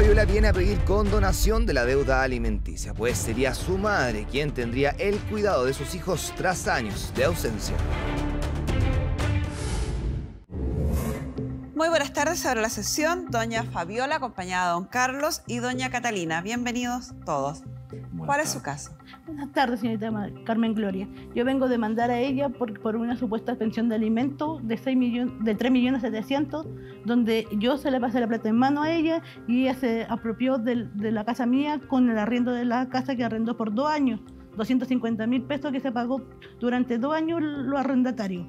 Fabiola viene a pedir condonación de la deuda alimenticia, pues sería su madre quien tendría el cuidado de sus hijos tras años de ausencia. Muy buenas tardes, ahora la sesión. Doña Fabiola, acompañada de don Carlos y doña Catalina. Bienvenidos todos es su casa. Buenas tardes, señorita Carmen Gloria. Yo vengo a demandar a ella por, una supuesta pensión de alimento de, 6 millones, de millones donde yo se le pasé la plata en mano a ella y ella se apropió de, la casa mía con el arriendo de la casa que arrendó por dos años. 250 mil pesos que se pagó durante dos años lo arrendatario.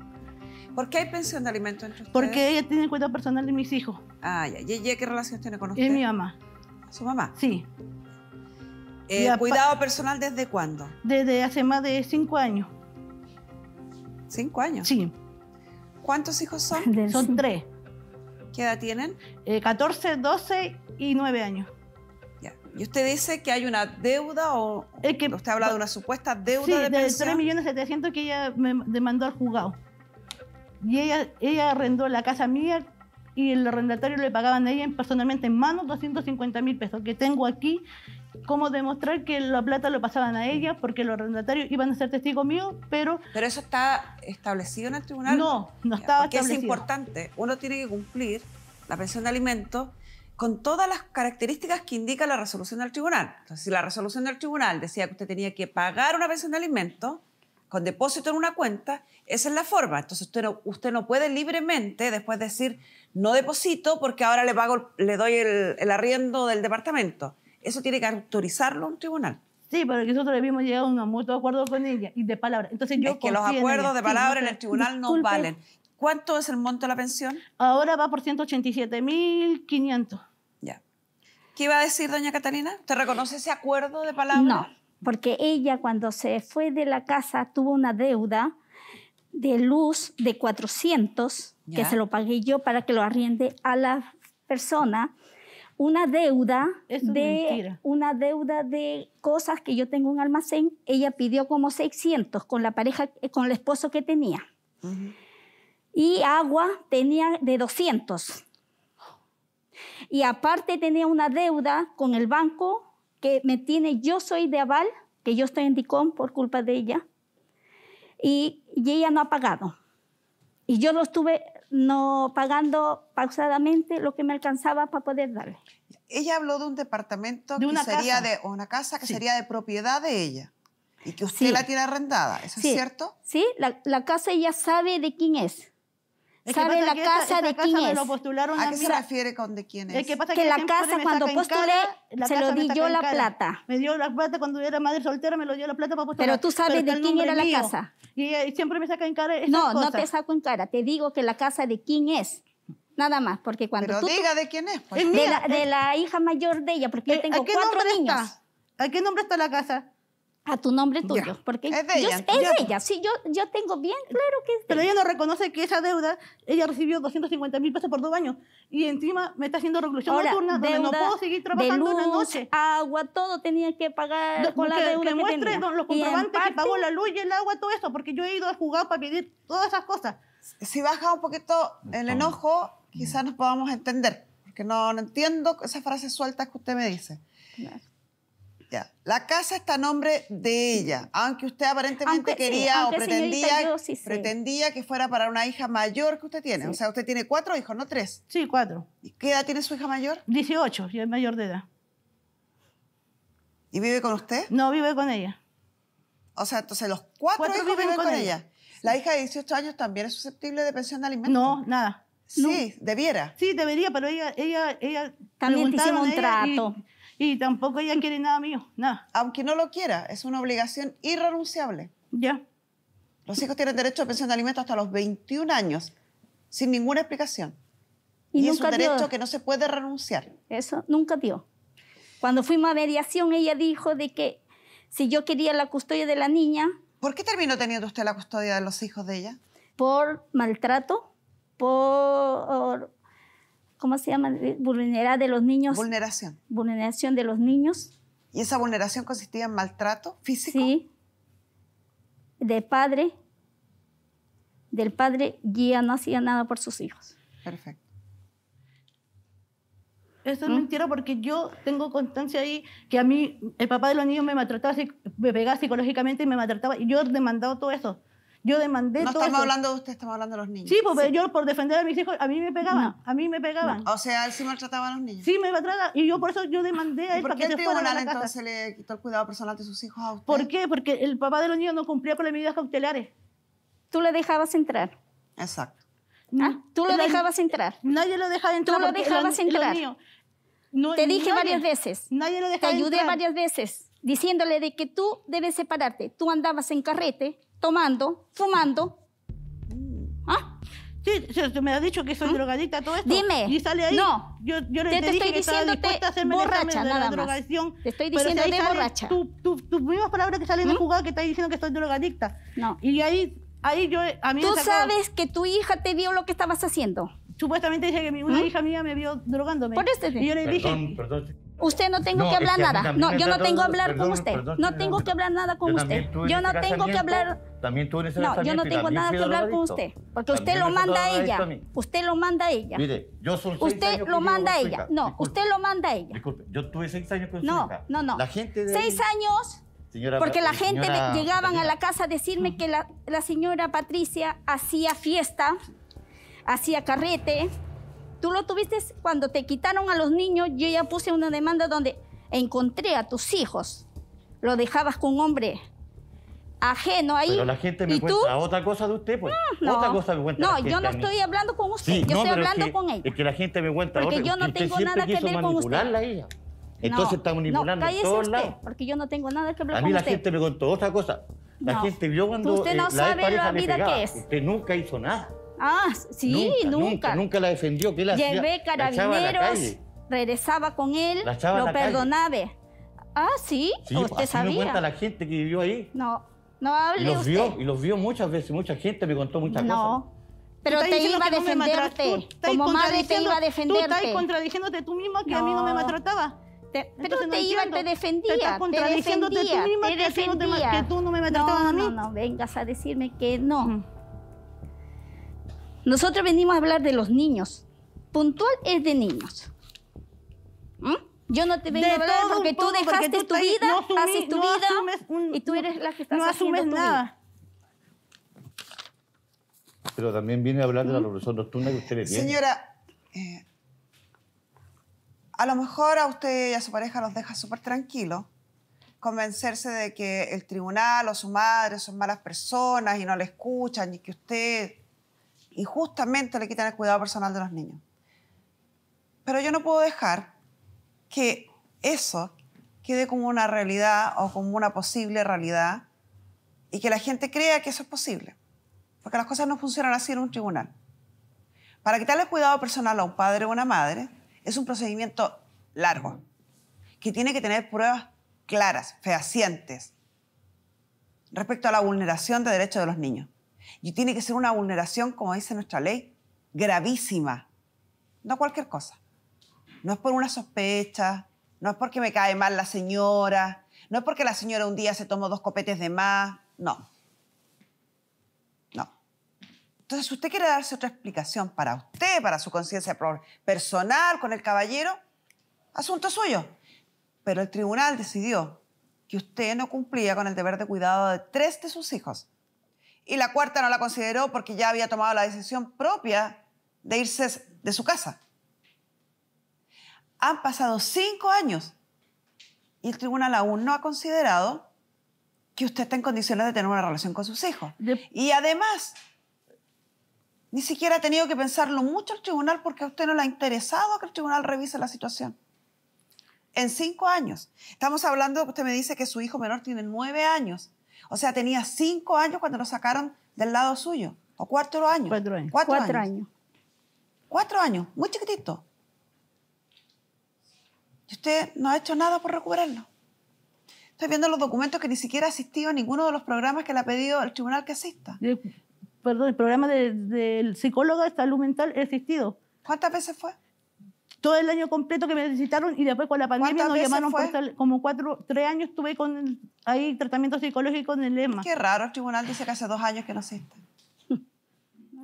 ¿Por qué hay pensión de alimentos entre ustedes? Porque ella tiene cuenta personal de mis hijos. Ah, ya. ¿Y ella qué relación tiene con usted? Es mi mamá. ¿Su mamá? Sí. Eh, ¿Cuidado personal desde cuándo? Desde hace más de cinco años. ¿Cinco años? Sí. ¿Cuántos hijos son? son tres. ¿Qué edad tienen? 14, eh, 12 y 9 años. Y usted dice que hay una deuda o es que, usted hablado de una supuesta deuda de, pensión. Sí, de 3.700.000 que ella me demandó al juzgado. Y ella, ella arrendó la casa mía y el arrendatario le pagaban a ella personalmente en mano 250 mil pesos que tengo aquí cómo demostrar que la plata lo pasaban a ella porque los arrendatarios iban a ser testigos míos, pero... Pero eso está establecido en el tribunal. No, no estaba porque es importante. Uno tiene que cumplir la pensión de alimentos con todas las características que indica la resolución del tribunal. Entonces, si la resolución del tribunal decía que usted tenía que pagar una pensión de alimentos con depósito en una cuenta, esa es la forma. Entonces, usted no, usted no puede libremente después decir, no deposito porque ahora le, pago, le doy el arriendo del departamento. Eso tiene que autorizarlo un tribunal. Sí, pero nosotros habíamos llegado a un acuerdo con ella y de palabra. Entonces yo es que los acuerdos de palabra en el tribunal no valen. ¿Cuánto es el monto de la pensión? Ahora va por 187.500. Ya. ¿Qué iba a decir doña Catalina? ¿Te reconoce ese acuerdo de palabra? No, porque ella cuando se fue de la casa tuvo una deuda de luz de 400 que se lo pagué yo para que lo arriende a la persona una deuda de una deuda de cosas que yo tengo en un almacén. Ella pidió como 600 con la pareja, eh, con el esposo que tenía. Y agua tenía de 200. Y aparte tenía una deuda con el banco que me tiene, yo soy de aval, que yo estoy en DICOM por culpa de ella. Y, y ella no ha pagado. Y yo lo estuve no pagando pausadamente lo que me alcanzaba para poder darle. Ella habló de un departamento que sería de o una casa que sería de propiedad de ella y que usted la tiene arrendada, ¿eso es cierto? Sí, la, la, casa ella sabe de quién es sabe la casa de quién es. ¿A qué se refiere con de quién es? que, la casa cuando postulé se lo di yo la plata. Me dio la plata cuando era madre soltera, me lo dio la plata para postular. Pero tú sabes de quién era la casa. Y, eh, siempre me saca en cara esas No, no te saco en cara, te digo que la casa de quién es. Nada más, porque cuando Pero diga de quién es. Pues. de, la, hija mayor de ella, porque yo eh, tengo cuatro niños. ¿A qué nombre está la casa? a tu nombre tuyo, porque es de ella. Yo, es de ella. Sí, yo, yo tengo bien claro que es de Pero ella no reconoce que esa deuda, ella recibió 250 mil pesos por dos años y encima me está haciendo reclusión nocturna donde no puedo seguir trabajando de luz, noche. agua, todo tenía que pagar con la deuda que, muestre tenía. los comprobantes que pagó la luz y el agua, todo eso, porque yo he ido a jugar para pedir todas esas cosas. Si baja un poquito el enojo, quizás nos podamos entender, porque no, no entiendo esas frases sueltas que usted me dice. La casa está a nombre de ella, aunque usted aparentemente quería o pretendía, pretendía que fuera para una hija mayor que usted tiene. O sea, usted tiene cuatro hijos, no tres. Sí, cuatro. ¿Y qué edad tiene su hija mayor? 18, yo es mayor de edad. ¿Y vive con usted? No, vive con ella. O sea, entonces los cuatro, hijos viven, con, ella. ¿La hija de 18 años también es susceptible de pensión de alimentos? No, nada. Sí, debiera. Sí, debería, pero ella, ella, ella también un trato. Y tampoco ella quiere nada mío, nada. Aunque no lo quiera, es una obligación irrenunciable. Ya. Los hijos tienen derecho a pensión de alimento hasta los 21 años, sin ninguna explicación. Y, es un derecho que no se puede renunciar. Eso nunca dio. Cuando fuimos a mediación, ella dijo de que si yo quería la custodia de la niña... ¿Por qué terminó teniendo usted la custodia de los hijos de ella? Por maltrato, por ¿cómo se llama? vulneración de los niños. Vulneración. Vulneración de los niños. ¿Y esa vulneración consistía en maltrato físico? Sí. De padre, del padre guía no hacía nada por sus hijos. Perfecto. Eso es ¿Mm? mentira porque yo tengo constancia ahí que a mí el papá de los niños me maltrataba, me pegaba psicológicamente y me maltrataba. Y yo he demandado todo eso. Yo demandé No estamos hablando de usted, estamos hablando de los niños. Sí, porque yo por defender a mis hijos, a mí me pegaban, a mí me pegaban. O sea, él sí maltrataba a los niños. Sí, me maltrataba. Y yo por eso yo demandé a él para que se fuera de la entonces le quitó el cuidado personal de sus hijos a usted? ¿Por qué? Porque el papá de los niños no cumplía con las medidas cautelares. Tú le dejabas entrar. Exacto. Ah, tú lo dejabas entrar. Nadie lo dejaba entrar. Tú lo dejabas entrar. Te dije varias veces. Nadie lo dejaba Te ayudé varias veces diciéndole de que tú debes separarte. Tú andabas en carrete tomando, fumando. Mm. ¿Ah? Sí, se, me ha dicho que soy ¿Ah? drogadicta, todo esto. Dime. Y sale ahí. No. Yo, yo le te, te dije estoy que estaba dispuesta a borracha, nada más. Te estoy diciendo que si de borracha. Tus mismas palabras que salen en de ¿Mm? jugada que estás diciendo que soy drogadicta. No. Y ahí, ahí yo, a mí Tú sabes que tu hija te vio lo que estabas haciendo. Supuestamente dije que mi, una ¿Mm? hija mía me vio drogándome. Por este Y yo le perdón, dije. Perdón, Usted no tengo que hablar nada. no, yo no tengo que hablar con usted. no tengo que hablar nada con usted. Yo no tengo que hablar. También tú eres No, yo no tengo nada que hablar con usted. Porque usted lo manda a ella. Usted lo manda a ella. Mire, yo soy Usted lo manda a ella. No, usted lo manda a ella. Disculpe, yo tuve seis años con usted. No, no, no. La gente de. Seis años. porque la eh, gente llegaban a la casa a decirme que la señora Patricia hacía fiesta, hacía carrete, Tú lo tuviste cuando te quitaron a los niños, yo ya puse una demanda donde encontré a tus hijos. Lo dejabas con un hombre ajeno ahí. Pero la gente me cuenta otra cosa de usted, pues. No, no. cosa me cuenta. No, yo no estoy hablando con usted, yo estoy hablando con ella. Es que la gente me cuenta Porque yo no tengo nada que ver con usted. Entonces está manipulando no, usted, Porque yo no tengo nada que ver con usted. A mí la gente me contó otra cosa. La gente vio cuando usted no eh, sabe la, la vida que es. Usted nunca hizo nada. Ah, sí, nunca. Nunca, la defendió. Llevé carabineros, regresaba con él, lo perdonaba. Ah, sí, sí usted así sabía. Me cuenta la gente que vivió ahí. No, no hable y los Vio, y los vio muchas veces, mucha gente me contó muchas cosas. No. Pero te iba a defenderte. Como madre te iba a defenderte. Tú estás contradiciéndote tú misma que a mí no me maltrataba. pero te iba, te defendía. Te estás contradiciéndote tú misma que, tú no me maltratabas a mí. No, no, vengas a decirme que no. Mm. Nosotros venimos a hablar de los niños. Puntual es de niños. ¿Mm? Yo no te vengo a hablar porque tú dejaste tu vida, haces tu vida y tú eres la que estás no asumes nada. Pero también viene a hablar de la ¿Mm? revolución nocturna que usted le tiene. Señora, eh, a lo mejor a usted y a su pareja los deja súper tranquilos convencerse de que el tribunal o su madre son malas personas y no le escuchan y que usted y justamente le quitan el cuidado personal de los niños. Pero yo no puedo dejar que eso quede como una realidad o como una posible realidad y que la gente crea que eso es posible. Porque las cosas no funcionan así en un tribunal. Para quitarle cuidado personal a un padre o una madre es un procedimiento largo, que tiene que tener pruebas claras, fehacientes, respecto a la vulneración de derechos de los niños. Y tiene que ser una vulneración, como dice nuestra ley, gravísima. No cualquier cosa. No es por una sospecha, no es porque me cae mal la señora, no es porque la señora un día se tomó dos copetes de más, no. No. Entonces, si usted quiere darse otra explicación para usted, para su conciencia personal con el caballero, asunto suyo. Pero el tribunal decidió que usted no cumplía con el deber de cuidado de tres de sus hijos y la cuarta no la consideró porque ya había tomado la decisión propia de irse de su casa. Han pasado cinco años y el tribunal aún no ha considerado que usted está en condiciones de tener una relación con sus hijos. Y además, ni siquiera ha tenido que pensarlo mucho el tribunal porque a usted no le ha interesado que el tribunal revise la situación. En cinco años. Estamos hablando usted me dice que su hijo menor tiene nueve años. O sea, tenía cinco años cuando lo sacaron del lado suyo. ¿O cuatro años? Cuatro años. Cuatro, años. Cuatro años, muy chiquitito. Y usted no ha hecho nada por recuperarlo. Estoy viendo los documentos que ni siquiera ha asistido a ninguno de los programas que le ha pedido el tribunal que asista. perdón, el programa del psicólogo de salud mental he asistido. ¿Cuántas veces fue? todo el año completo que me necesitaron y después con la pandemia nos llamaron como cuatro, tres años estuve con ahí tratamiento psicológico en el EMA. Qué raro, el tribunal dice que hace dos años que no se está.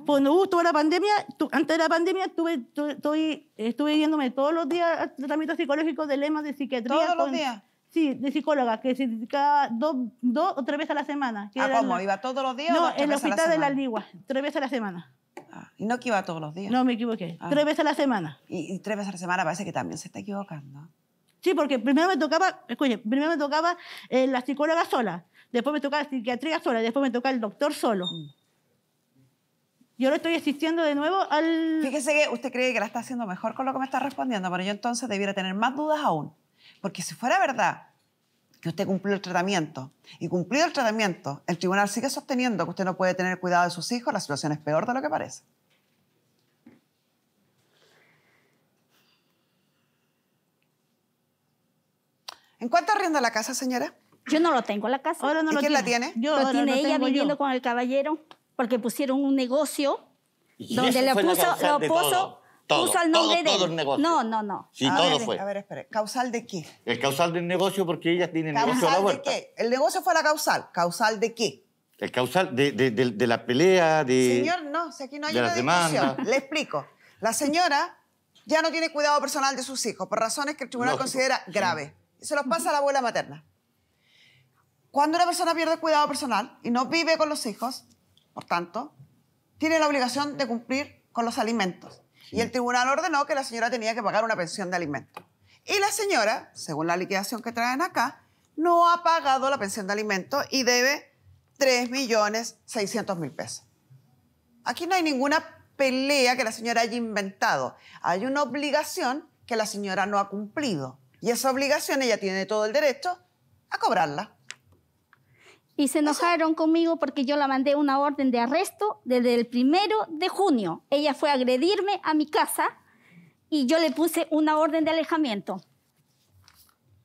Cuando hubo la pandemia, antes de la pandemia estuve, estoy, estuve yéndome todos los días a tratamiento psicológico de lema de psiquiatría. ¿Todos los días? Sí, de psicóloga, que se dedicaba dos o tres veces a la semana. Que ah, cómo? ¿Iba todos los días? No, en el hospital de la Ligua, tres veces a la semana. Ah, y no que iba todos los días. No, me equivoqué. Ah. Tres veces a la semana. Y, tres veces a la semana parece que también se está equivocando. Sí, porque primero me tocaba, escuche, primero me tocaba eh, la psicóloga sola, después me tocaba la psiquiatría sola, después me tocaba el doctor solo. Mm. Yo Y estoy asistiendo de nuevo al... Fíjese que usted cree que la está haciendo mejor con lo que me está respondiendo, pero yo entonces debiera tener más dudas aún. Porque si fuera verdad que usted cumplió el tratamiento y cumplido el tratamiento, el tribunal sigue sosteniendo que usted no puede tener cuidado de sus hijos, la situación es peor de lo que parece. ¿En cuánto arrienda la casa, señora? Yo no lo tengo la casa. ¿Y quién la tiene? Yo, lo tiene ella viviendo con el caballero porque pusieron un negocio donde le puso, lo puso todo, no de No, no, no. Sí, todo fue. A ver, espere. ¿Causal de qué? El causal del negocio porque ella tiene negocio a la De qué? El negocio fue la causal. ¿Causal de qué? El causal de, de, de, la pelea, de... Señor, no, si aquí no hay de una discusión. Le explico. La señora ya no tiene cuidado personal de sus hijos por razones que el tribunal considera grave. Se los pasa a la abuela materna. Cuando una persona pierde cuidado personal y no vive con los hijos, por tanto, tiene la obligación de cumplir con los alimentos. Y el tribunal ordenó que la señora tenía que pagar una pensión de alimentos. Y la señora, según la liquidación que traen acá, no ha pagado la pensión de alimentos y debe 3.600.000 pesos. Aquí no hay ninguna pelea que la señora haya inventado. Hay una obligación que la señora no ha cumplido. Y esa obligación ella tiene todo el derecho a cobrarla y se enojaron conmigo porque yo la mandé una orden de arresto desde el primero de junio. Ella fue a agredirme a mi casa y yo le puse una orden de alejamiento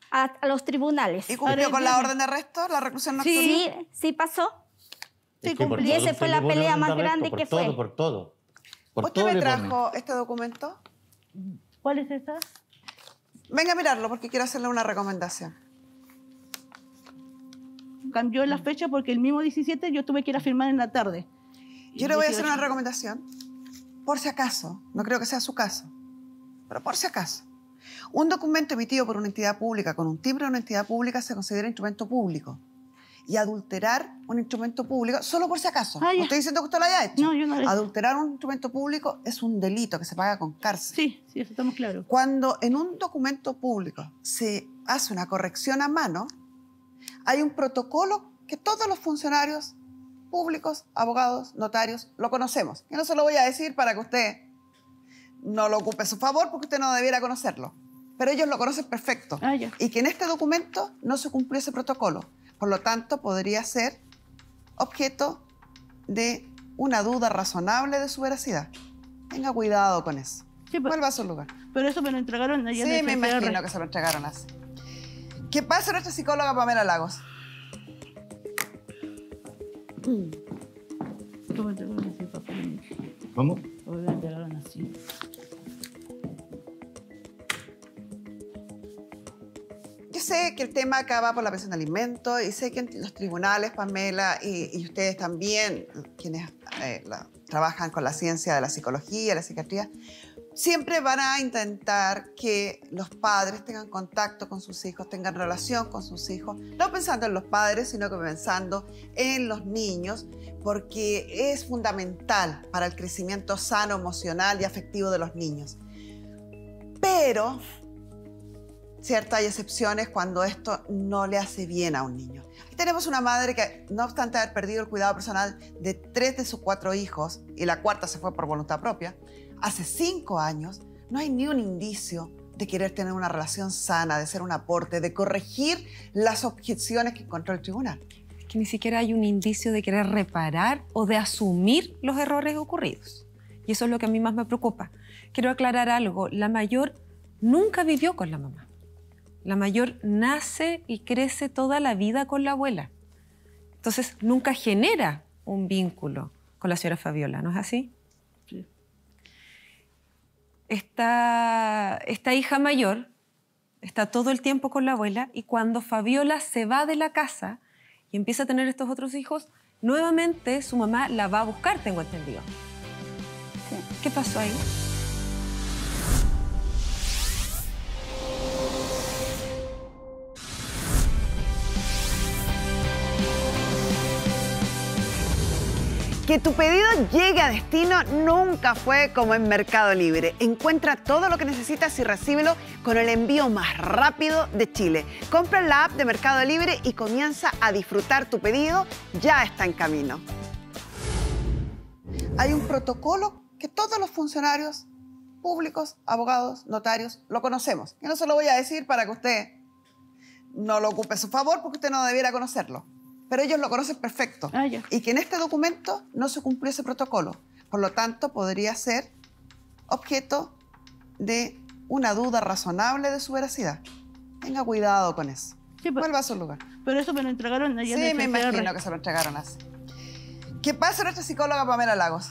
a, los tribunales. ¿Y cumplió con la orden de arresto, la reclusión nocturna? Sí, sí pasó. Sí, cumplí. Y esa fue la pelea más grande que fue. Por todo, por todo. ¿Usted me trajo este documento? ¿Cuál es Venga a mirarlo porque quiero hacerle una recomendación cambió la mm. fecha porque el mismo 17 yo tuve que ir a firmar en la tarde. Yo le voy a hacer una recomendación, por si acaso, no creo que sea su caso, pero por si acaso. Un documento emitido por una entidad pública con un timbre de una entidad pública se considera instrumento público. Y adulterar un instrumento público, solo por si acaso. no ah, estoy diciendo que usted lo haya hecho. No, yo no lo Adulterar un instrumento público es un delito que se paga con cárcel. Sí, sí, eso estamos claros. Cuando en un documento público se hace una corrección a mano, hay un protocolo que todos los funcionarios públicos, abogados, notarios, lo conocemos. Yo no se lo voy a decir para que usted no lo ocupe a su favor, porque usted no debiera conocerlo. Pero ellos lo conocen perfecto. Ah, y que en este documento no se cumplió ese protocolo. Por lo tanto, podría ser objeto de una duda razonable de su veracidad. Tenga cuidado con eso. Vuelva a su lugar. Pero eso me lo entregaron ayer. Sí, me imagino que se lo entregaron así. ¿Qué pasa nuestra psicóloga Pamela Lagos? ¿Cómo Yo sé que el tema acaba por la presión de alimentos y sé que en los tribunales, Pamela, y, ustedes también, quienes eh, trabajan con la ciencia de la psicología, la psiquiatría, siempre van a intentar que los padres tengan contacto con sus hijos, tengan relación con sus hijos, no pensando en los padres, sino que pensando en los niños, porque es fundamental para el crecimiento sano, emocional y afectivo de los niños. Pero, cierta hay excepciones cuando esto no le hace bien a un niño. tenemos una madre que, no obstante haber perdido el cuidado personal de tres de sus cuatro hijos, y la cuarta se fue por voluntad propia, hace cinco años, no hay ni un indicio de querer tener una relación sana, de ser un aporte, de corregir las objeciones que encontró el tribunal. Es que ni siquiera hay un indicio de querer reparar o de asumir los errores ocurridos. Y eso es lo que a mí más me preocupa. Quiero aclarar algo. La mayor nunca vivió con la mamá. La mayor nace y crece toda la vida con la abuela. Entonces nunca genera un vínculo con la señora Fabiola, ¿no es así? esta, hija mayor está todo el tiempo con la abuela y cuando Fabiola se va de la casa y empieza a tener estos otros hijos, nuevamente su mamá la va a buscar, tengo entendido. ¿Qué pasó ahí? Que tu pedido llegue a destino nunca fue como en Mercado Libre. Encuentra todo lo que necesitas y recíbelo con el envío más rápido de Chile. Compra la app de Mercado Libre y comienza a disfrutar tu pedido. Ya está en camino. Hay un protocolo que todos los funcionarios públicos, abogados, notarios, lo conocemos. Yo no se lo voy a decir para que usted no lo ocupe a su favor porque usted no debiera conocerlo pero ellos lo conocen perfecto. Ah, y que en este documento no se cumplió ese protocolo. Por lo tanto, podría ser objeto de una duda razonable de su veracidad. Tenga cuidado con eso. Vuelva a su lugar. Pero eso me lo entregaron ayer. Sí, me imagino que se lo entregaron así. ¿Qué pasa nuestra psicóloga Pamela Lagos?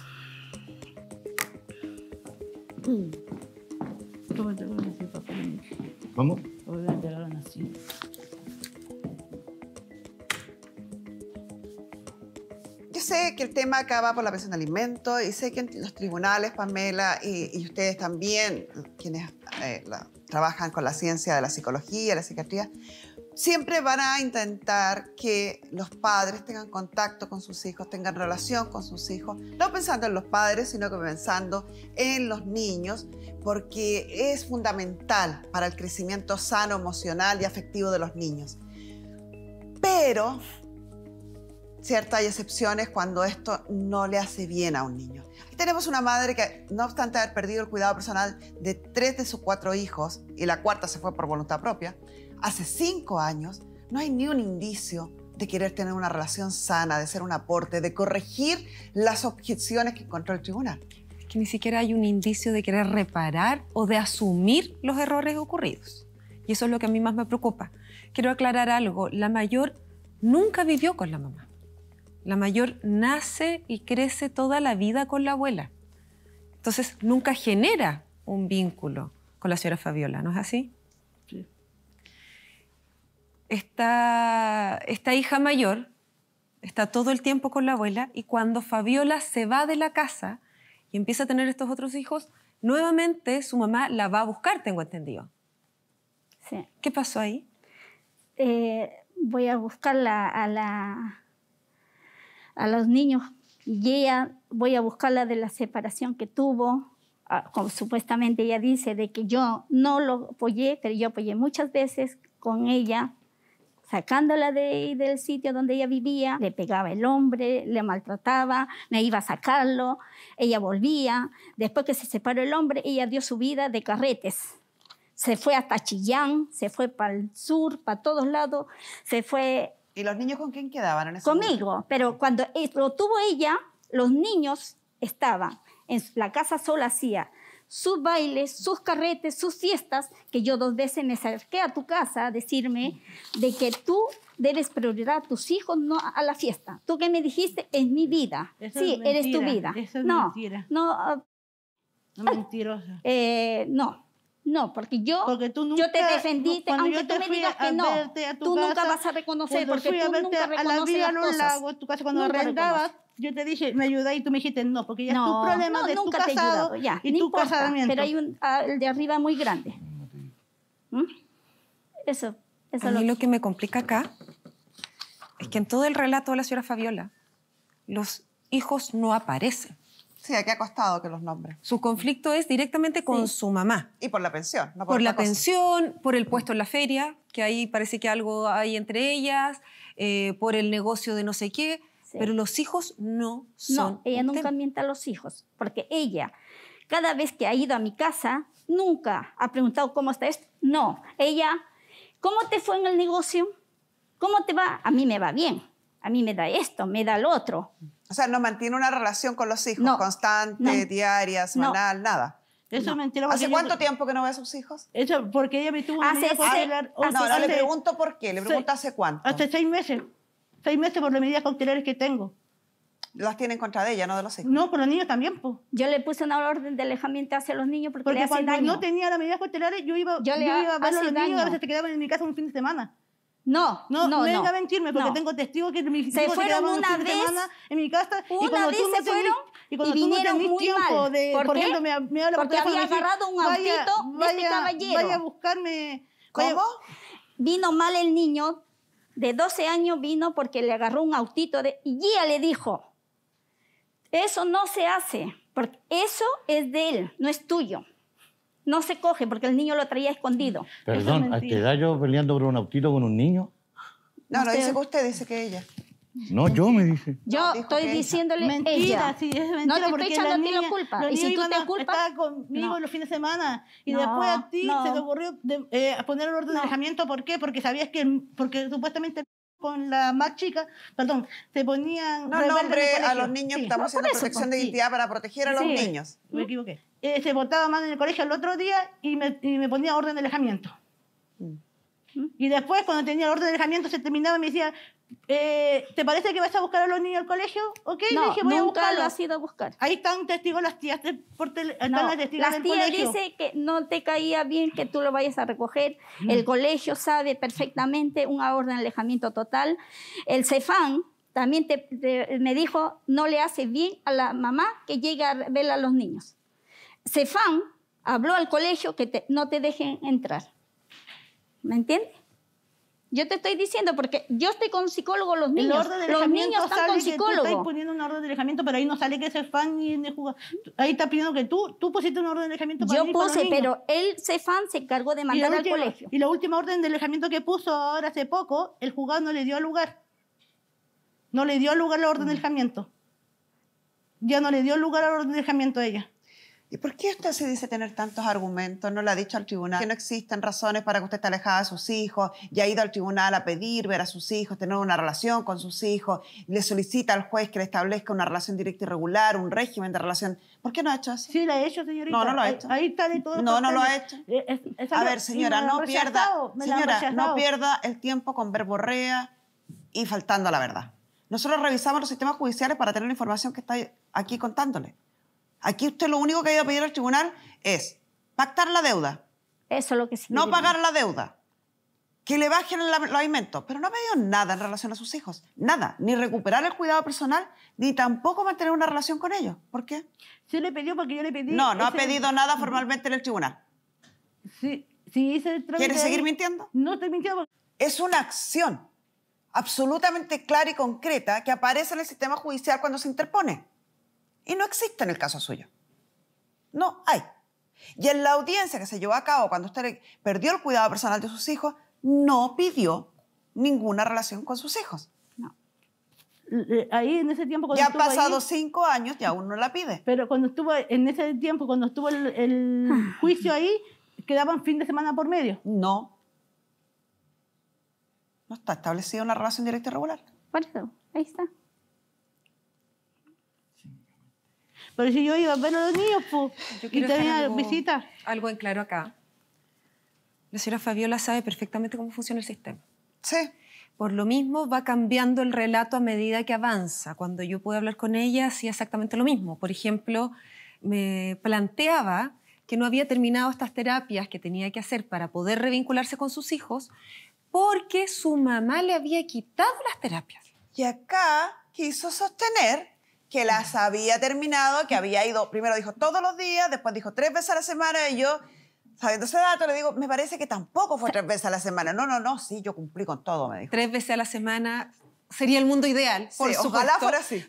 ¿Cómo entregaron así? sé que el tema acaba por la presión de alimentos y sé que en los tribunales, Pamela, y, ustedes también, quienes eh, trabajan con la ciencia de la psicología, la psiquiatría, siempre van a intentar que los padres tengan contacto con sus hijos, tengan relación con sus hijos, no pensando en los padres, sino que pensando en los niños, porque es fundamental para el crecimiento sano, emocional y afectivo de los niños. Pero Ciertas Hay excepciones cuando esto no le hace bien a un niño. tenemos una madre que, no obstante haber perdido el cuidado personal de tres de sus cuatro hijos, y la cuarta se fue por voluntad propia, hace cinco años no hay ni un indicio de querer tener una relación sana, de ser un aporte, de corregir las objeciones que encontró el tribunal. que ni siquiera hay un indicio de querer reparar o de asumir los errores ocurridos. Y eso es lo que a mí más me preocupa. Quiero aclarar algo, la mayor nunca vivió con la mamá la mayor nace y crece toda la vida con la abuela. Entonces nunca genera un vínculo con la señora Fabiola, ¿no es así? Sí. Esta, hija mayor está todo el tiempo con la abuela y cuando Fabiola se va de la casa y empieza a tener estos otros hijos, nuevamente su mamá la va a buscar, tengo entendido. Sí. ¿Qué pasó ahí? Eh, voy a buscarla a la, a los niños. Y ella, voy a buscarla de la separación que tuvo, ah, como supuestamente ella dice, de que yo no lo apoyé, pero yo apoyé muchas veces con ella, sacándola de, del sitio donde ella vivía, le pegaba el hombre, le maltrataba, me iba a sacarlo, ella volvía, después que se separó el hombre, ella dio su vida de carretes. Se fue hasta Chillán, se fue para el sur, para todos lados, se fue ¿Y los niños con quién quedaban? En ese Conmigo, pero cuando eh, lo tuvo ella, los niños estaban en la casa sola hacía sus bailes, sus carretes, sus fiestas, que yo dos veces me acerqué a tu casa a decirme de que tú debes priorizar a tus hijos, no a la fiesta. Tú que me dijiste, es mi vida. sí, eres tu vida. Eso es no, mentira. No, no ah, mentirosa. Eh, no, no, porque yo, yo te defendí, aunque tú me digas que no, tú nunca vas a reconocer, porque tú a nunca a la vida en tu casa cuando arrendabas, yo te dije, me ayudé y tú me dijiste no, porque ya no, es tu problema no, de nunca tu casado he ayudado, ya, y tu importa, casamiento. Pero hay un ah, el de arriba muy grande. ¿Mm? Eso, eso. A lo mí lo que me complica acá es que en todo el relato de la señora Fabiola, los hijos no aparecen. Sí, qué ha costado que los nombres. Su conflicto es directamente con su mamá. Y por la pensión. No por, por la pensión, por el puesto en la feria, que ahí parece que algo hay entre ellas, eh, por el negocio de no sé qué. Pero los hijos no son. No, ella nunca mienta a los hijos, porque ella, cada vez que ha ido a mi casa, nunca ha preguntado cómo está esto. No, ella, ¿cómo te fue en el negocio? ¿Cómo te va? A mí me va bien, a mí me da esto, me da lo otro. O sea, no mantiene una relación con los hijos constante, diaria, semanal, no. nada. Eso es mentira. ¿Hace cuánto tiempo que no ve a sus hijos? Eso, porque ella me tuvo un hace, Hace, ah, no, no le pregunto por qué, le pregunto hace cuánto. Hace seis meses. Seis meses por las medidas cautelares que tengo. Las tienen contra de ella, no de los hijos. No, por los niños también, pues. Yo le puse una orden de alejamiento hacia los niños porque, le hacen cuando no tenía las medidas cautelares, yo iba, yo, iba a ver a los niños, a veces quedaban en mi casa un fin de semana. No, no, no, no venga a mentirme porque tengo testigos que mis se fueron una vez en mi casa y cuando tú se fueron y cuando y vinieron muy mal. por, qué? me, me porque había agarrado un autito este vaya, de este caballero. Vaya a buscarme. ¿Cómo? Vino mal el niño de 12 años vino porque le agarró un autito de, y Gia le dijo, eso no se hace, porque eso es de él, no es tuyo no se coge porque el niño lo traía escondido. Mm. Perdón, ¿a qué edad yo peleando por un autito con un niño? No, no dice que usted, dice que ella. No, yo me dice. Yo estoy diciéndole ella. mentira, sí, es mentira. No te echando a ti la culpa. Y si tú te culpas. Estaba conmigo los fines de semana y después a ti se te ocurrió eh, poner el orden de alejamiento. ¿Por qué? Porque sabías que, porque supuestamente con la más chica, perdón, se ponían. No, nombre a los niños, estamos haciendo protección de identidad para proteger a los niños. Me equivoqué. Eh, se botaba mano en el colegio el otro día y me, ponía orden de alejamiento. Mm. ¿Mm? Y después, cuando tenía orden de alejamiento, se terminaba y me decía, eh, ¿te parece que vas a buscar a los niños al colegio? Ok, no, le dije, voy nunca a lo has ido a buscar. Ahí están testigos las tías, por las las tías dice que no te caía bien que tú lo vayas a recoger. Mm. El colegio sabe perfectamente una orden de alejamiento total. El cefán también me dijo, no le hace bien a la mamá que llegue a ver a los niños. Cefán habló al colegio que no te dejen entrar. ¿Me entiendes? Yo te estoy diciendo porque yo estoy con psicólogo los niños. El los niños están con psicólogo. poniendo una orden de alejamiento, pero ahí no sale que Cefán ni el jugar. Ahí está pidiendo que tú, tú pusiste una orden de alejamiento para Yo puse, pero él Cefán se encargó de mandar al colegio. Y la última orden de alejamiento que puso ahora hace poco, el juzgado no le dio lugar. No le dio lugar la orden de mm. alejamiento. Ya no le dio lugar al la orden de alejamiento a ella. ¿Y por qué usted se dice tener tantos argumentos? ¿No le ha dicho al tribunal que no existen razones para que usted esté alejada de sus hijos? y ha ido al tribunal a pedir ver a sus hijos, tener una relación con sus hijos. Le solicita al juez que le establezca una relación directa y regular, un régimen de relación. ¿Por qué no ha hecho así? Sí, lo ha hecho, señorita. No, no lo ha hecho. Ahí, está de todo. No, no lo ha hecho. Eh, a ver, señora, no pierda, señora no pierda el tiempo con verborrea y faltando a la verdad. Nosotros revisamos los sistemas judiciales para tener la información que está aquí contándole. Aquí usted lo único que ha ido a pedir al tribunal es pactar la deuda. Eso es lo que No pagar la deuda. Que le bajen el, alimentos, Pero no ha pedido nada en relación a sus hijos. Nada. Ni recuperar el cuidado personal, ni tampoco mantener una relación con ellos. ¿Por qué? Sí le pidió porque yo le pedí. No, no ha pedido nada formalmente en el tribunal. Sí, sí, hice ¿Quieres seguir mintiendo? No estoy mintiendo. Es una acción absolutamente clara y concreta que aparece en el sistema judicial cuando se interpone. Y no existe en el caso suyo. No hay. Y en la audiencia que se llevó a cabo cuando usted perdió el cuidado personal de sus hijos, no pidió ninguna relación con sus hijos. No. Ahí en ese tiempo... Cuando ya han pasado cinco años y aún no la pide. Pero cuando estuvo, en ese tiempo, cuando estuvo el, el ah. juicio ahí, quedaban fin de semana por medio. No. No está establecida una relación directa y regular. Por eso, ahí está. Pero si yo iba a ver a los niños, pues, visitas. Algo en claro acá. La señora Fabiola sabe perfectamente cómo funciona el sistema. Sí. Por lo mismo, va cambiando el relato a medida que avanza. Cuando yo pude hablar con ella, hacía exactamente lo mismo. Por ejemplo, me planteaba que no había terminado estas terapias que tenía que hacer para poder revincularse con sus hijos porque su mamá le había quitado las terapias. Y acá quiso sostener que las había terminado, que había ido, primero dijo todos los días, después dijo tres veces a la semana y yo, sabiendo ese dato, le digo, me parece que tampoco fue tres veces a la semana. No, no, no, sí, yo cumplí con todo, me dijo. Tres veces a la semana sería el mundo ideal, por Ojalá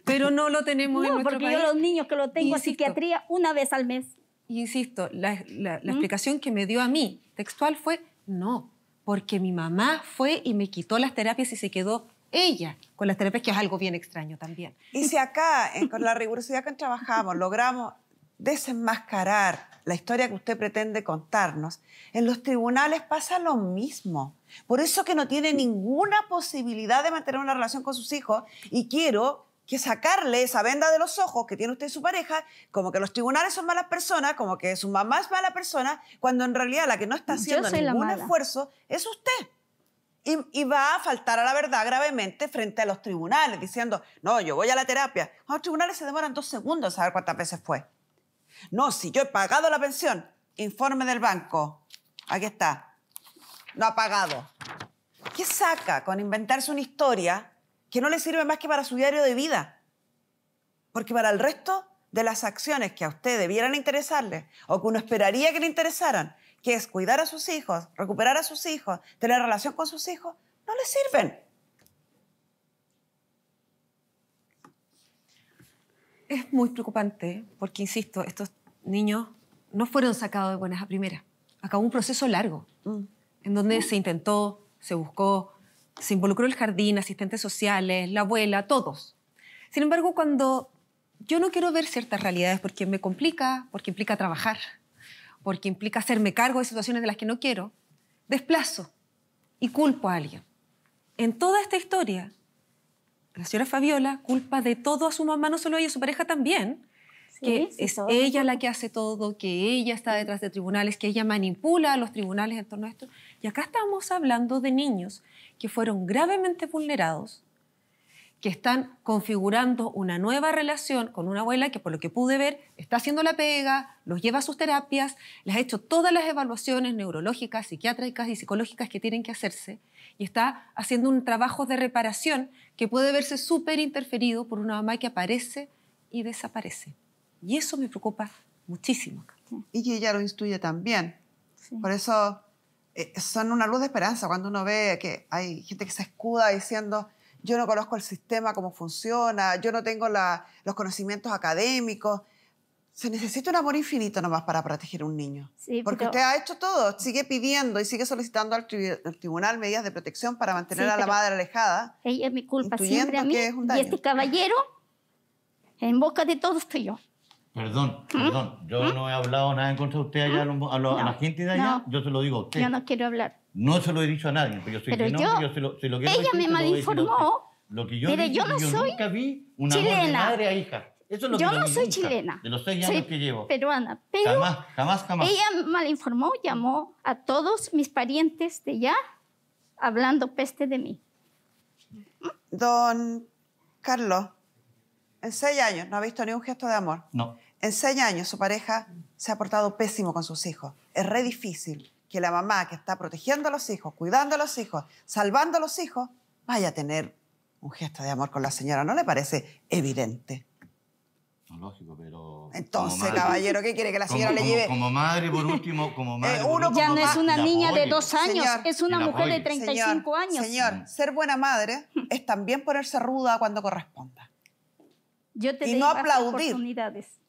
Pero no lo tenemos en nuestro país. yo los niños que lo tengo en psiquiatría una vez al mes. insisto, la, explicación que me dio a mí textual fue no, porque mi mamá fue y me quitó las terapias y se quedó ella con las terapias, que es algo bien extraño también. Y si acá, con la rigurosidad que trabajamos, logramos desenmascarar la historia que usted pretende contarnos, en los tribunales pasa lo mismo. Por eso que no tiene ninguna posibilidad de mantener una relación con sus hijos y quiero que sacarle esa venda de los ojos que tiene usted y su pareja, como que los tribunales son malas personas, como que su mamá es mala persona, cuando en realidad la que no está haciendo ningún esfuerzo es usted. Y, va a faltar a la verdad gravemente frente a los tribunales, diciendo, no, yo voy a la terapia. Los tribunales se demoran dos segundos a saber cuántas veces fue. No, si yo he pagado la pensión, informe del banco, aquí está, no ha pagado. ¿Qué saca con inventarse una historia que no le sirve más que para su diario de vida? Porque para el resto de las acciones que a usted debieran interesarle o que uno esperaría que le interesaran, que es cuidar a sus hijos, recuperar a sus hijos, tener relación con sus hijos, no les sirven. Es muy preocupante porque, insisto, estos niños no fueron sacados de buenas a primeras. Acabó un proceso largo, mm. en donde se intentó, se buscó, se involucró el jardín, asistentes sociales, la abuela, todos. Sin embargo, cuando yo no quiero ver ciertas realidades porque me complica, porque implica trabajar, porque implica hacerme cargo de situaciones de las que no quiero, desplazo y culpo a alguien. En toda esta historia, la señora Fabiola culpa de todo a su mamá, no solo a ella, a su pareja también, que es ella la que hace todo, que ella está detrás de tribunales, que ella manipula a los tribunales en torno a esto. Y acá estamos hablando de niños que fueron gravemente vulnerados que están configurando una nueva relación con una abuela que, por lo que pude ver, está haciendo la pega, los lleva a sus terapias, les ha hecho todas las evaluaciones neurológicas, psiquiátricas y psicológicas que tienen que hacerse y está haciendo un trabajo de reparación que puede verse súper interferido por una mamá que aparece y desaparece. Y eso me preocupa muchísimo. Y que ella lo instruye también. Por eso eh, son una luz de esperanza cuando uno ve que hay gente que se escuda diciendo, yo no conozco el sistema, cómo funciona, yo no tengo los conocimientos académicos. Se necesita un amor infinito nomás para proteger a un niño. porque usted ha hecho todo, sigue pidiendo y sigue solicitando al, tribunal medidas de protección para mantener a la madre alejada. Ella es mi culpa siempre a mí. y este caballero, en boca de todos estoy yo. Perdón, ¿Mm? perdón. Yo ¿Mm? no he hablado nada en contra de usted allá, ¿Mm? a, lo, a, la gente allá. Yo se lo digo a Yo no quiero hablar. No se lo he dicho a nadie, pero yo soy chilena. yo, lo, Ella me malinformó. Lo que yo, pero yo no soy vi una chilena. de madre a hija. Eso yo no soy chilena. De los seis años soy que llevo. peruana. Pero jamás, jamás, jamás. Ella malinformó, llamó a todos mis parientes de allá hablando peste de mí. Don Carlos, en seis años no ha visto ni un gesto de amor. No. En seis años su pareja se ha portado pésimo con sus hijos. Es re difícil que la mamá que está protegiendo a los hijos, cuidando a los hijos, salvando a los hijos, vaya a tener un gesto de amor con la señora. ¿No le parece evidente? No, lógico, pero... Entonces, caballero, ¿qué quiere? Que la señora le lleve... Como, madre, por último, como eh, madre... uno ya no es una niña de dos años, es una mujer de 35 años. Señor, ser buena madre es también ponerse ruda cuando corresponda. Yo te y no aplaudir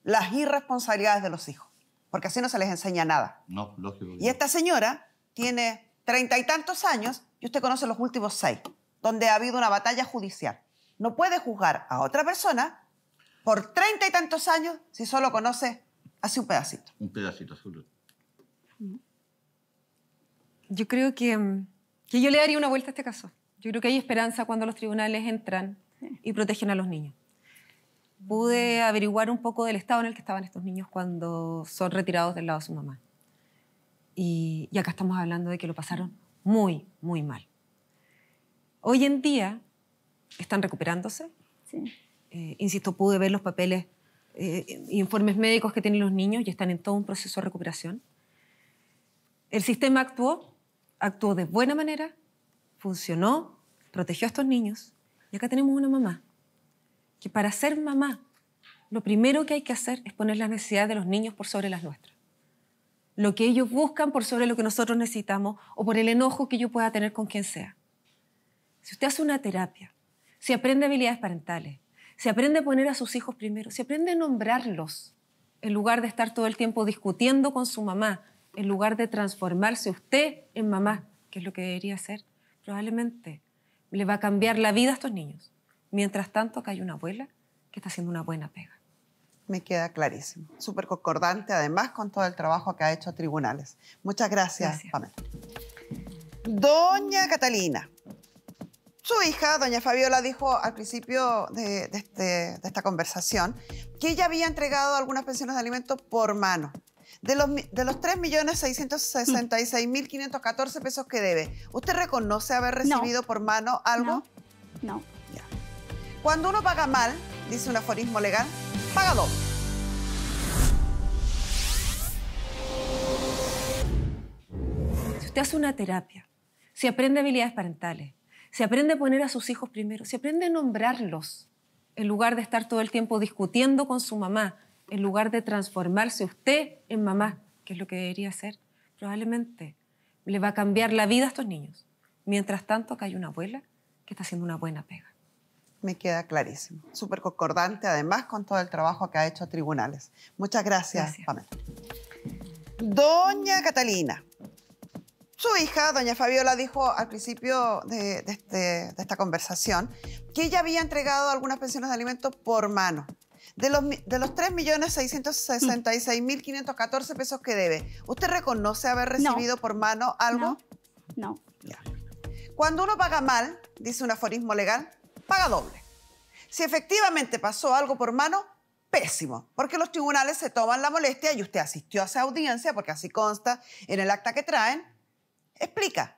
las irresponsabilidades de los hijos porque así no se les enseña nada. No, lógico. Y esta señora tiene treinta y tantos años y usted conoce los últimos seis, donde ha habido una batalla judicial. No puede juzgar a otra persona por treinta y tantos años si solo conoce así un pedacito. Un pedacito, absoluto. Yo creo que, mm, que yo le daría una vuelta a este caso. Yo creo que hay esperanza cuando los tribunales entran y protegen a los niños pude averiguar un poco del estado en el que estaban estos niños cuando son retirados del lado de su mamá. Y, acá estamos hablando de que lo pasaron muy, muy mal. Hoy en día están recuperándose. Eh, insisto, pude ver los papeles, eh, informes médicos que tienen los niños y están en todo un proceso de recuperación. El sistema actuó, actuó de buena manera, funcionó, protegió a estos niños. Y acá tenemos una mamá que para ser mamá, lo primero que hay que hacer es poner las necesidades de los niños por sobre las nuestras. Lo que ellos buscan por sobre lo que nosotros necesitamos o por el enojo que yo pueda tener con quien sea. Si usted hace una terapia, si aprende habilidades parentales, si aprende a poner a sus hijos primero, si aprende a nombrarlos, en lugar de estar todo el tiempo discutiendo con su mamá, en lugar de transformarse usted en mamá, que es lo que debería hacer, probablemente le va a cambiar la vida a estos niños. Mientras tanto, acá hay una abuela que está haciendo una buena pega. Me queda clarísimo. Súper concordante, además, con todo el trabajo que ha hecho Tribunales. Muchas gracias, Pamela. Doña Catalina. Su hija, doña Fabiola, dijo al principio este, de, esta conversación que ella había entregado algunas pensiones de alimentos por mano. De los, de los 3.666.514 pesos que debe, ¿usted reconoce haber recibido por mano algo? No. no. Cuando uno paga mal, dice un aforismo legal, paga dos. Si usted hace una terapia, si aprende habilidades parentales, si aprende a poner a sus hijos primero, si aprende a nombrarlos, en lugar de estar todo el tiempo discutiendo con su mamá, en lugar de transformarse usted en mamá, que es lo que debería hacer, probablemente le va a cambiar la vida a estos niños. Mientras tanto, acá hay una abuela que está haciendo una buena pega me queda clarísimo. Súper concordante, además, con todo el trabajo que ha hecho Tribunales. Muchas gracias, Pamela. Doña Catalina. Su hija, doña Fabiola, dijo al principio este, de, esta conversación que ella había entregado algunas pensiones de alimentos por mano. De los, de los 3.666.514 pesos que debe, ¿usted reconoce haber recibido por mano algo? No. Cuando uno paga mal, dice un aforismo legal, paga doble. Si efectivamente pasó algo por mano, pésimo, porque los tribunales se toman la molestia y usted asistió a esa audiencia, porque así consta en el acta que traen, explica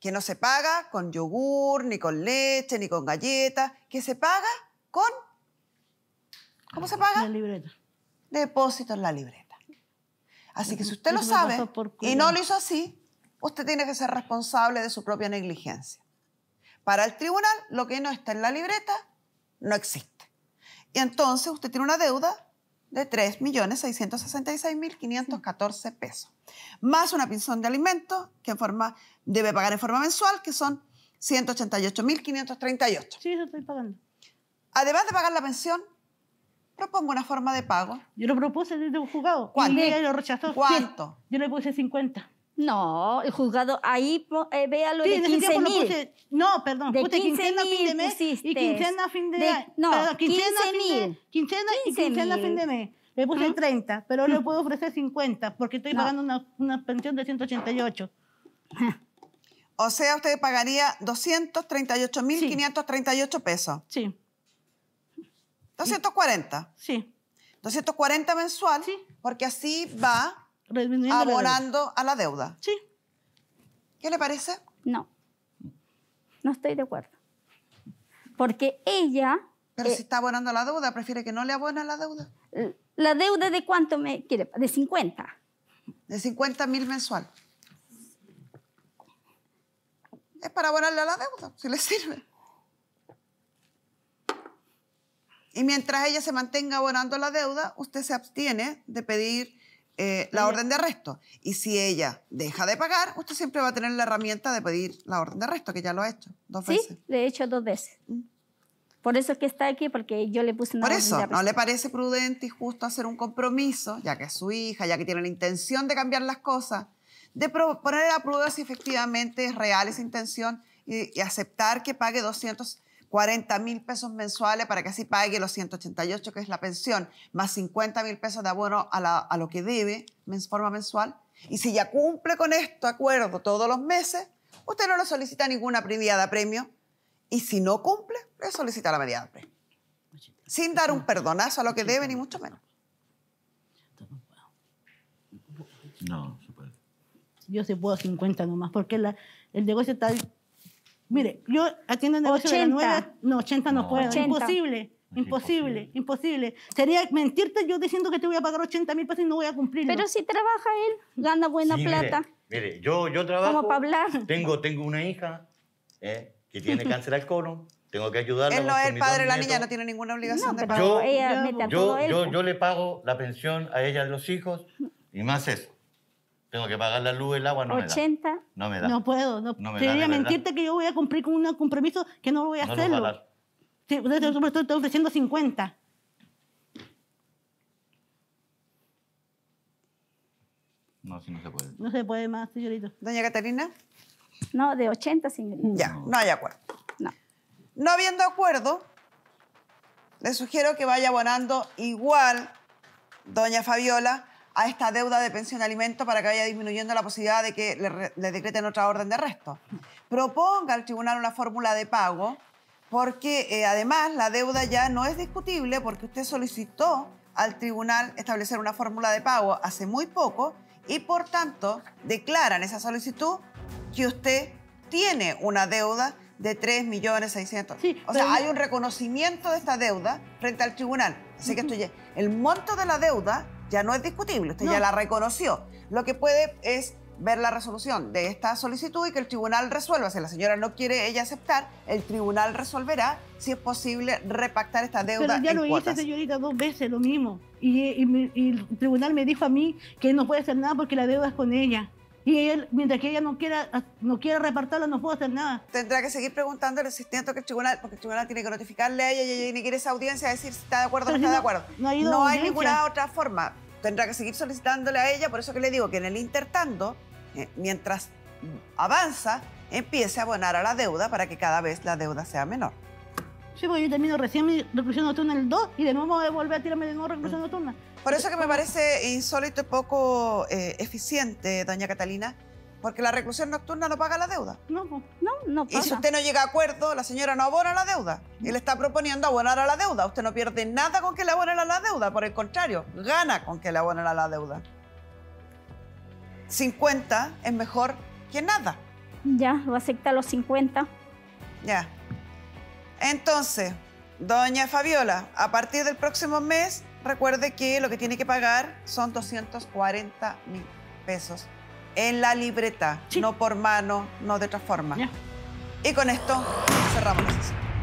que no se paga con yogur, ni con leche, ni con galletas, que se paga con... ¿Cómo se paga? La libreta. Depósito en la libreta. Así que si usted lo sabe y no lo hizo así, usted tiene que ser responsable de su propia negligencia. Para el tribunal, lo que no está en la libreta no existe. Y entonces usted tiene una deuda de 3.666.514 pesos, más una pensión de alimentos que forma, debe pagar en forma mensual, que son 188.538. Sí, eso estoy pagando. Además de pagar la pensión, propongo una forma de pago. Yo lo propuse desde un juzgado. ¿Cuánto? Y lo rechazó. ¿Cuánto? Yo le puse 50. No, el juzgado, ahí eh, véalo sí, de 15 no, perdón, de puse quincena a fin de mes y quincena a fin de, mes. No, quincena, 15 quincena y quincena a fin de mes. Le puse 30, pero le puedo ofrecer 50 porque estoy pagando una, pensión de 188. O sea, usted pagaría 238.538 pesos. Sí. 240. Sí. 240 mensual, sí. porque así va abonando a la deuda. Sí. ¿Qué le parece? No. No estoy de acuerdo. Porque ella... Pero si eh, está abonando la deuda, prefiere que no le abone a la deuda. ¿La deuda de cuánto me quiere? De 50. De 50 mil mensual. Es para abonarle a la deuda, si le sirve. Y mientras ella se mantenga abonando la deuda, usted se abstiene de pedir eh, la orden de arresto. Y si ella deja de pagar, usted siempre va a tener la herramienta de pedir la orden de arresto, que ya lo ha hecho dos veces. Sí, de hecho dos veces. Mm. Por eso es que está aquí, porque yo le puse una Por eso, ¿no le parece prudente y justo hacer un compromiso, ya que es su hija, ya que tiene la intención de cambiar las cosas, de poner a prueba si efectivamente es real esa intención y, y aceptar que pague 200 40 mil pesos mensuales para que así pague los 188 que es la pensión, más 50 mil pesos de abono a, lo que debe en forma mensual. Y si ya cumple con esto, acuerdo todos los meses, usted no le solicita ninguna primiada de premio. Y si no cumple, le solicita la medida de premio. Sin dar un perdonazo a lo que debe, ni mucho menos. No, yo se puedo 50 nomás, porque el negocio está Mire, yo atiendo el no, 80 no, puedo, imposible. Imposible, imposible, Sería mentirte yo diciendo que te voy a pagar 80 mil pesos y no voy a cumplir. Pero si trabaja él, gana buena plata. Mire, yo, yo trabajo. para hablar. Tengo, tengo una hija ¿eh? que tiene cáncer al colon. Tengo que ayudarla. Él no es el padre de la niña, no tiene ninguna obligación de pagar. Yo, yo, yo, yo, le pago la pensión a ella de los hijos y más eso tengo que pagar la luz, el agua, no me da. No me da. No puedo. No, me da, mentirte que yo voy a cumplir con un compromiso que no voy a no hacerlo. Sí, te, este Sí, te, te, ofreciendo 50. No, si no se puede. No se puede más, señorito. ¿Doña Catalina? No, de 80, señorito. Ya, no, hay acuerdo. No. No habiendo acuerdo, le sugiero que vaya abonando igual, doña Fabiola, a esta deuda de pensión alimento para que vaya disminuyendo la posibilidad de que le, decreten otra orden de arresto. Proponga al tribunal una fórmula de pago porque eh, además la deuda ya no es discutible porque usted solicitó al tribunal establecer una fórmula de pago hace muy poco y por tanto declaran esa solicitud que usted tiene una deuda de 3.600.000. o sea, hay un reconocimiento de esta deuda frente al tribunal. Así que esto el monto de la deuda ya no es discutible, usted ya la reconoció. Lo que puede es ver la resolución de esta solicitud y que el tribunal resuelva. Si la señora no quiere ella aceptar, el tribunal resolverá si es posible repactar esta deuda. Pero ya lo hice, señorita, dos veces lo mismo. Y, y, el tribunal me dijo a mí que no puede hacer nada porque la deuda es con ella. Y él, mientras que ella no quiera, ah, no quiera repartarla, no puede hacer nada. Tendrá que seguir preguntando al asistente que el tribunal, porque el tribunal tiene que notificarle a ella y ella tiene que ir a esa audiencia a decir si está de acuerdo o no está de acuerdo. No, hay ninguna otra forma. Tendrá que seguir solicitándole a ella, por eso que le digo que en el intertanto, eh, mientras avanza, empiece a abonar a la deuda para que cada vez la deuda sea menor. Sí, porque yo termino recién mi reclusión nocturna el 2 y de nuevo a volver a tirarme de nuevo reclusión nocturna. Por eso que me parece insólito y poco eh, eficiente, doña Catalina, porque la reclusión nocturna no paga la deuda. No, no, no Y si usted no llega a acuerdo, la señora no abona la deuda. Y mm. le está proponiendo abonar a la deuda. Usted no pierde nada con que le abonen a la deuda, por el contrario, gana con que le abonen a la deuda. 50 es mejor que nada. Ya, lo acepta a los 50. Ya. Entonces, doña Fabiola, a partir del próximo mes, recuerde que lo que tiene que pagar son 240 mil pesos en la libreta, no por mano, no de otra forma. Y con esto cerramos la sesión.